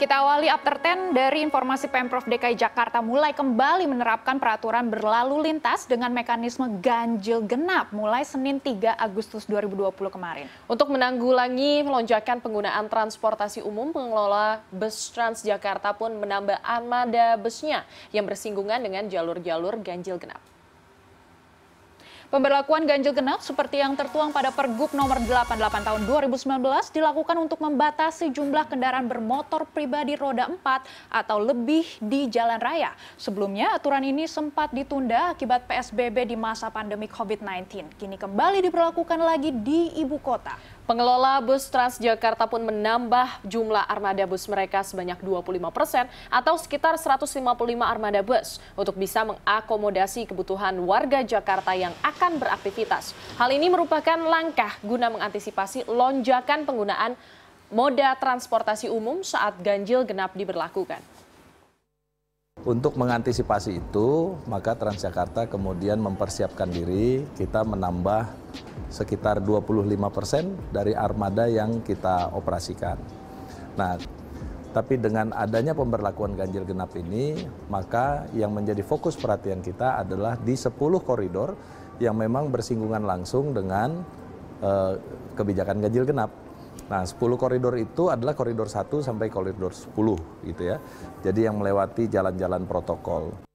Kita awali after 10 dari informasi Pemprov DKI Jakarta mulai kembali menerapkan peraturan berlalu lintas dengan mekanisme ganjil genap mulai Senin 3 Agustus 2020 kemarin. Untuk menanggulangi lonjakan penggunaan transportasi umum, pengelola bus Trans Jakarta pun menambah armada busnya yang bersinggungan dengan jalur-jalur ganjil genap. Pemberlakuan ganjil genap seperti yang tertuang pada Pergub Nomor 88 Tahun 2019 dilakukan untuk membatasi jumlah kendaraan bermotor pribadi roda 4 atau lebih di jalan raya. Sebelumnya aturan ini sempat ditunda akibat PSBB di masa pandemi COVID-19. Kini kembali diperlakukan lagi di ibu kota. Pengelola bus Transjakarta pun menambah jumlah armada bus mereka sebanyak 25 persen atau sekitar 155 armada bus untuk bisa mengakomodasi kebutuhan warga Jakarta yang akan beraktivitas. Hal ini merupakan langkah guna mengantisipasi lonjakan penggunaan moda transportasi umum saat ganjil genap diberlakukan. Untuk mengantisipasi itu, maka Transjakarta kemudian mempersiapkan diri, kita menambah sekitar 25% dari armada yang kita operasikan. Nah, tapi dengan adanya pemberlakuan ganjil genap ini, maka yang menjadi fokus perhatian kita adalah di 10 koridor yang memang bersinggungan langsung dengan eh, kebijakan ganjil genap. Nah, 10 koridor itu adalah koridor 1 sampai koridor 10 gitu ya. Jadi yang melewati jalan-jalan protokol.